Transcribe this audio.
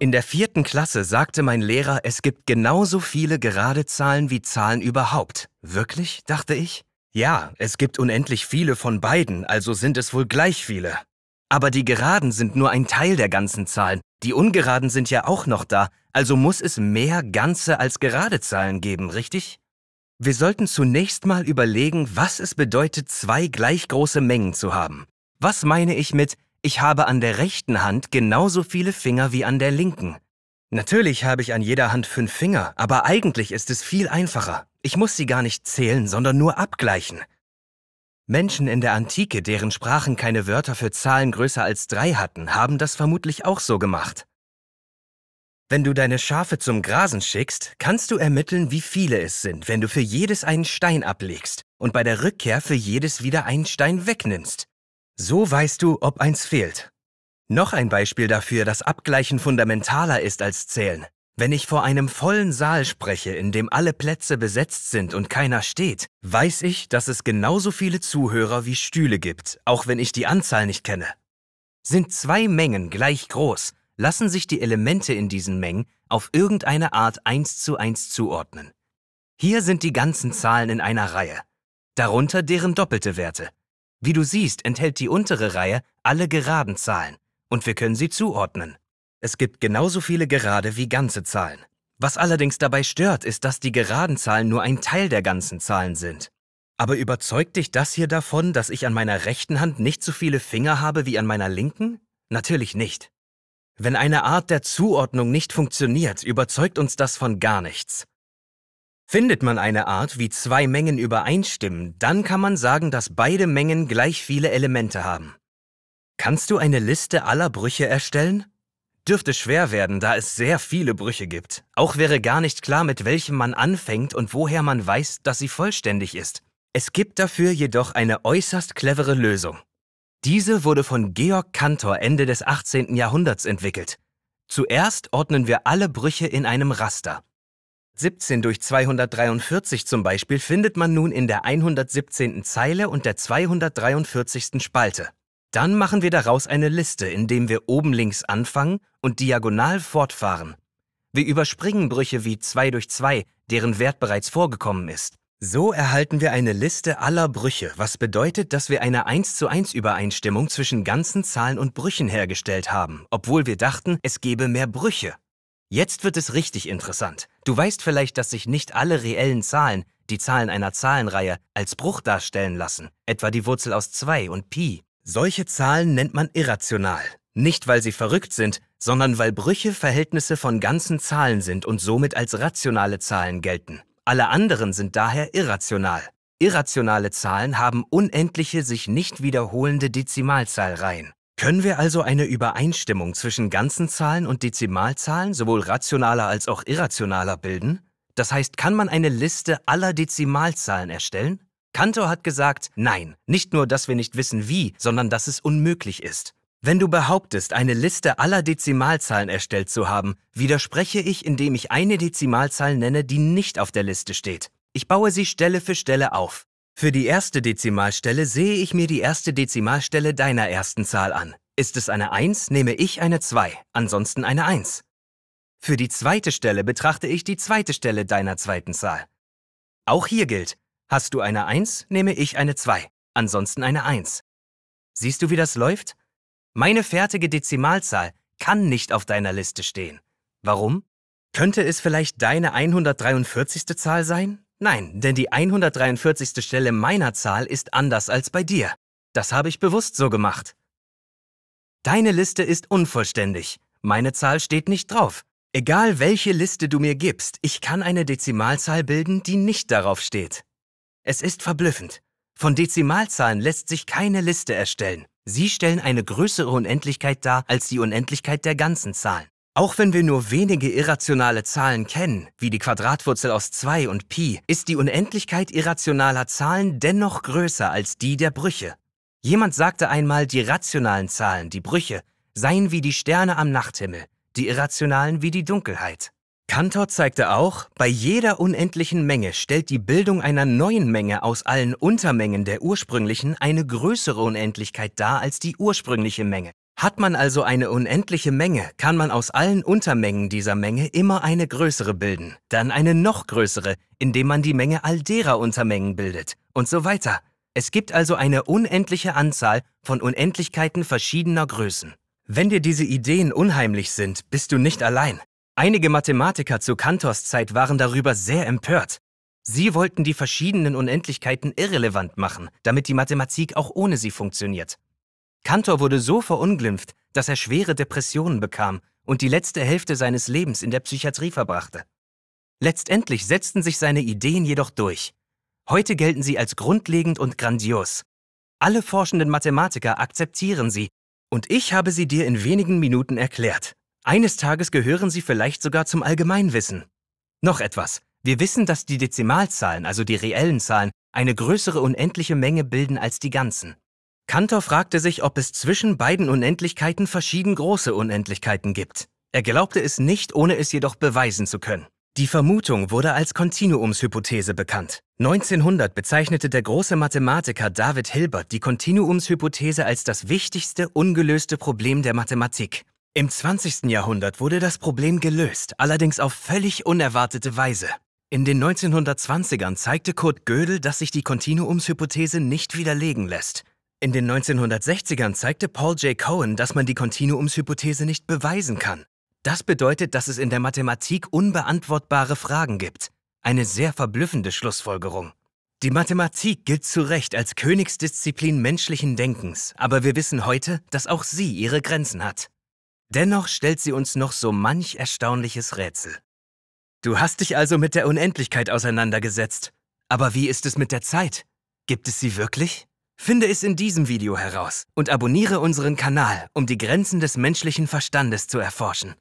In der vierten Klasse sagte mein Lehrer, es gibt genauso viele gerade Zahlen wie Zahlen überhaupt. Wirklich? dachte ich. Ja, es gibt unendlich viele von beiden, also sind es wohl gleich viele. Aber die Geraden sind nur ein Teil der ganzen Zahlen. Die Ungeraden sind ja auch noch da, also muss es mehr ganze als gerade Zahlen geben, richtig? Wir sollten zunächst mal überlegen, was es bedeutet, zwei gleich große Mengen zu haben. Was meine ich mit ich habe an der rechten Hand genauso viele Finger wie an der linken. Natürlich habe ich an jeder Hand fünf Finger, aber eigentlich ist es viel einfacher. Ich muss sie gar nicht zählen, sondern nur abgleichen. Menschen in der Antike, deren Sprachen keine Wörter für Zahlen größer als drei hatten, haben das vermutlich auch so gemacht. Wenn du deine Schafe zum Grasen schickst, kannst du ermitteln, wie viele es sind, wenn du für jedes einen Stein ablegst und bei der Rückkehr für jedes wieder einen Stein wegnimmst. So weißt du, ob eins fehlt. Noch ein Beispiel dafür, dass Abgleichen fundamentaler ist als Zählen. Wenn ich vor einem vollen Saal spreche, in dem alle Plätze besetzt sind und keiner steht, weiß ich, dass es genauso viele Zuhörer wie Stühle gibt, auch wenn ich die Anzahl nicht kenne. Sind zwei Mengen gleich groß, lassen sich die Elemente in diesen Mengen auf irgendeine Art eins zu eins zuordnen. Hier sind die ganzen Zahlen in einer Reihe, darunter deren doppelte Werte. Wie du siehst, enthält die untere Reihe alle geraden Zahlen und wir können sie zuordnen. Es gibt genauso viele gerade wie ganze Zahlen. Was allerdings dabei stört, ist, dass die geraden Zahlen nur ein Teil der ganzen Zahlen sind. Aber überzeugt dich das hier davon, dass ich an meiner rechten Hand nicht so viele Finger habe wie an meiner linken? Natürlich nicht. Wenn eine Art der Zuordnung nicht funktioniert, überzeugt uns das von gar nichts. Findet man eine Art, wie zwei Mengen übereinstimmen, dann kann man sagen, dass beide Mengen gleich viele Elemente haben. Kannst du eine Liste aller Brüche erstellen? Dürfte schwer werden, da es sehr viele Brüche gibt. Auch wäre gar nicht klar, mit welchem man anfängt und woher man weiß, dass sie vollständig ist. Es gibt dafür jedoch eine äußerst clevere Lösung. Diese wurde von Georg Cantor Ende des 18. Jahrhunderts entwickelt. Zuerst ordnen wir alle Brüche in einem Raster. 17 durch 243 zum Beispiel findet man nun in der 117. Zeile und der 243. Spalte. Dann machen wir daraus eine Liste, indem wir oben links anfangen und diagonal fortfahren. Wir überspringen Brüche wie 2 durch 2, deren Wert bereits vorgekommen ist. So erhalten wir eine Liste aller Brüche, was bedeutet, dass wir eine 1 zu 1 Übereinstimmung zwischen ganzen Zahlen und Brüchen hergestellt haben, obwohl wir dachten, es gäbe mehr Brüche. Jetzt wird es richtig interessant. Du weißt vielleicht, dass sich nicht alle reellen Zahlen, die Zahlen einer Zahlenreihe, als Bruch darstellen lassen, etwa die Wurzel aus 2 und Pi. Solche Zahlen nennt man irrational. Nicht, weil sie verrückt sind, sondern weil Brüche Verhältnisse von ganzen Zahlen sind und somit als rationale Zahlen gelten. Alle anderen sind daher irrational. Irrationale Zahlen haben unendliche sich nicht wiederholende Dezimalzahlreihen. Können wir also eine Übereinstimmung zwischen ganzen Zahlen und Dezimalzahlen sowohl rationaler als auch irrationaler bilden? Das heißt, kann man eine Liste aller Dezimalzahlen erstellen? Kantor hat gesagt, nein, nicht nur, dass wir nicht wissen wie, sondern dass es unmöglich ist. Wenn du behauptest, eine Liste aller Dezimalzahlen erstellt zu haben, widerspreche ich, indem ich eine Dezimalzahl nenne, die nicht auf der Liste steht. Ich baue sie Stelle für Stelle auf. Für die erste Dezimalstelle sehe ich mir die erste Dezimalstelle deiner ersten Zahl an. Ist es eine 1, nehme ich eine 2, ansonsten eine 1. Für die zweite Stelle betrachte ich die zweite Stelle deiner zweiten Zahl. Auch hier gilt, hast du eine 1, nehme ich eine 2, ansonsten eine 1. Siehst du, wie das läuft? Meine fertige Dezimalzahl kann nicht auf deiner Liste stehen. Warum? Könnte es vielleicht deine 143. Zahl sein? Nein, denn die 143. Stelle meiner Zahl ist anders als bei dir. Das habe ich bewusst so gemacht. Deine Liste ist unvollständig. Meine Zahl steht nicht drauf. Egal welche Liste du mir gibst, ich kann eine Dezimalzahl bilden, die nicht darauf steht. Es ist verblüffend. Von Dezimalzahlen lässt sich keine Liste erstellen. Sie stellen eine größere Unendlichkeit dar als die Unendlichkeit der ganzen Zahlen. Auch wenn wir nur wenige irrationale Zahlen kennen, wie die Quadratwurzel aus 2 und Pi, ist die Unendlichkeit irrationaler Zahlen dennoch größer als die der Brüche. Jemand sagte einmal, die rationalen Zahlen, die Brüche, seien wie die Sterne am Nachthimmel, die irrationalen wie die Dunkelheit. Cantor zeigte auch, bei jeder unendlichen Menge stellt die Bildung einer neuen Menge aus allen Untermengen der ursprünglichen eine größere Unendlichkeit dar als die ursprüngliche Menge. Hat man also eine unendliche Menge, kann man aus allen Untermengen dieser Menge immer eine größere bilden, dann eine noch größere, indem man die Menge all derer Untermengen bildet und so weiter. Es gibt also eine unendliche Anzahl von Unendlichkeiten verschiedener Größen. Wenn dir diese Ideen unheimlich sind, bist du nicht allein. Einige Mathematiker zu Cantors Zeit waren darüber sehr empört. Sie wollten die verschiedenen Unendlichkeiten irrelevant machen, damit die Mathematik auch ohne sie funktioniert. Kantor wurde so verunglimpft, dass er schwere Depressionen bekam und die letzte Hälfte seines Lebens in der Psychiatrie verbrachte. Letztendlich setzten sich seine Ideen jedoch durch. Heute gelten sie als grundlegend und grandios. Alle forschenden Mathematiker akzeptieren sie, und ich habe sie dir in wenigen Minuten erklärt. Eines Tages gehören sie vielleicht sogar zum Allgemeinwissen. Noch etwas. Wir wissen, dass die Dezimalzahlen, also die reellen Zahlen, eine größere unendliche Menge bilden als die ganzen. Kantor fragte sich, ob es zwischen beiden Unendlichkeiten verschieden große Unendlichkeiten gibt. Er glaubte es nicht, ohne es jedoch beweisen zu können. Die Vermutung wurde als Kontinuumshypothese bekannt. 1900 bezeichnete der große Mathematiker David Hilbert die Kontinuumshypothese als das wichtigste ungelöste Problem der Mathematik. Im 20. Jahrhundert wurde das Problem gelöst, allerdings auf völlig unerwartete Weise. In den 1920ern zeigte Kurt Gödel, dass sich die Kontinuumshypothese nicht widerlegen lässt. In den 1960ern zeigte Paul J. Cohen, dass man die Kontinuumshypothese nicht beweisen kann. Das bedeutet, dass es in der Mathematik unbeantwortbare Fragen gibt. Eine sehr verblüffende Schlussfolgerung. Die Mathematik gilt zu Recht als Königsdisziplin menschlichen Denkens, aber wir wissen heute, dass auch sie ihre Grenzen hat. Dennoch stellt sie uns noch so manch erstaunliches Rätsel. Du hast dich also mit der Unendlichkeit auseinandergesetzt. Aber wie ist es mit der Zeit? Gibt es sie wirklich? Finde es in diesem Video heraus und abonniere unseren Kanal, um die Grenzen des menschlichen Verstandes zu erforschen.